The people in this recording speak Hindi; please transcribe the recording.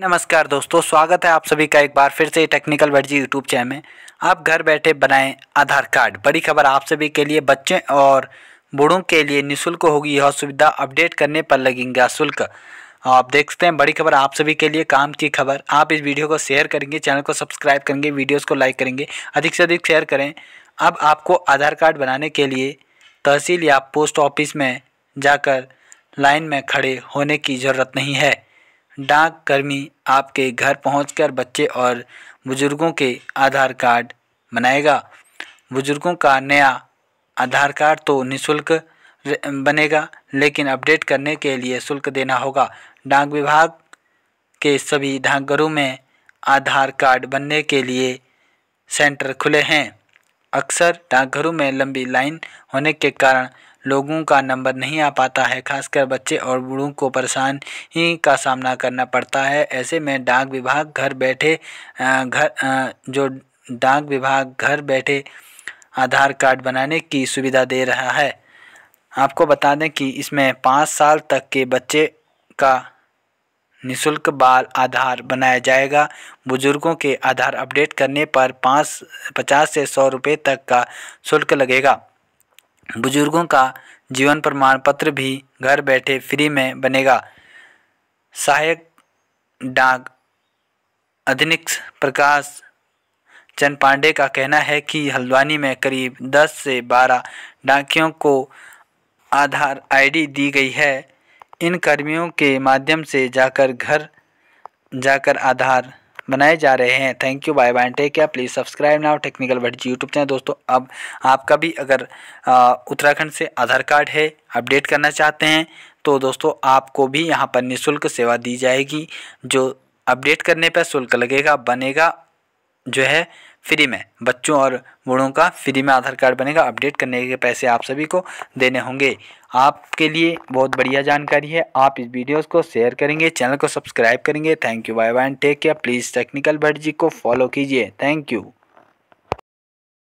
नमस्कार दोस्तों स्वागत है आप सभी का एक बार फिर से टेक्निकल वर्जी यूट्यूब चैनल में आप घर बैठे बनाएं आधार कार्ड बड़ी खबर आप सभी के लिए बच्चे और बूढ़ों के लिए निःशुल्क होगी यह सुविधा अपडेट करने पर लगेगा शुल्क आप देखते हैं बड़ी खबर आप सभी के लिए काम की खबर आप इस वीडियो को शेयर करेंगे चैनल को सब्सक्राइब करेंगे वीडियोज़ को लाइक करेंगे अधिक से अधिक शेयर करें अब आपको आधार कार्ड बनाने के लिए तहसील या पोस्ट ऑफिस में जाकर लाइन में खड़े होने की ज़रूरत नहीं है डाक कर्मी आपके घर पहुंचकर बच्चे और बुजुर्गों के आधार कार्ड बनाएगा बुजुर्गों का नया आधार कार्ड तो निशुल्क बनेगा लेकिन अपडेट करने के लिए शुल्क देना होगा डाक विभाग के सभी डाकघरों में आधार कार्ड बनने के लिए सेंटर खुले हैं अक्सर डाकघरों में लंबी लाइन होने के कारण लोगों का नंबर नहीं आ पाता है खासकर बच्चे और बूढ़ों को परेशानी का सामना करना पड़ता है ऐसे में डाक विभाग घर बैठे घर जो डाक विभाग घर बैठे आधार कार्ड बनाने की सुविधा दे रहा है आपको बता दें कि इसमें पाँच साल तक के बच्चे का निशुल्क बाल आधार बनाया जाएगा बुजुर्गों के आधार अपडेट करने पर पाँच पचास से सौ रुपये तक का शुल्क लगेगा बुजुर्गों का जीवन प्रमाण पत्र भी घर बैठे फ्री में बनेगा सहायक डाक अधिनिक प्रकाश चंद पांडे का कहना है कि हल्द्वानी में करीब 10 से 12 डाकियों को आधार आईडी दी गई है इन कर्मियों के माध्यम से जाकर घर जाकर आधार बनाए जा रहे हैं thank you bye bye take care please subscribe now technical Bhatti YouTube channel दोस्तों अब आपका भी अगर उत्तराखंड से आधार कार्ड है अपडेट करना चाहते हैं तो दोस्तों आपको भी यहाँ पर निःशुल्क सेवा दी जाएगी जो अपडेट करने पर शुल्क लगेगा बनेगा जो है फ्री में बच्चों और बूढ़ों का फ्री में आधार कार्ड बनेगा अपडेट करने के पैसे आप सभी को देने होंगे आपके लिए बहुत बढ़िया जानकारी है आप इस वीडियोस को शेयर करेंगे चैनल को सब्सक्राइब करेंगे thank you bye bye take care please technical Bhatt ji को फॉलो कीजिए थैंक यू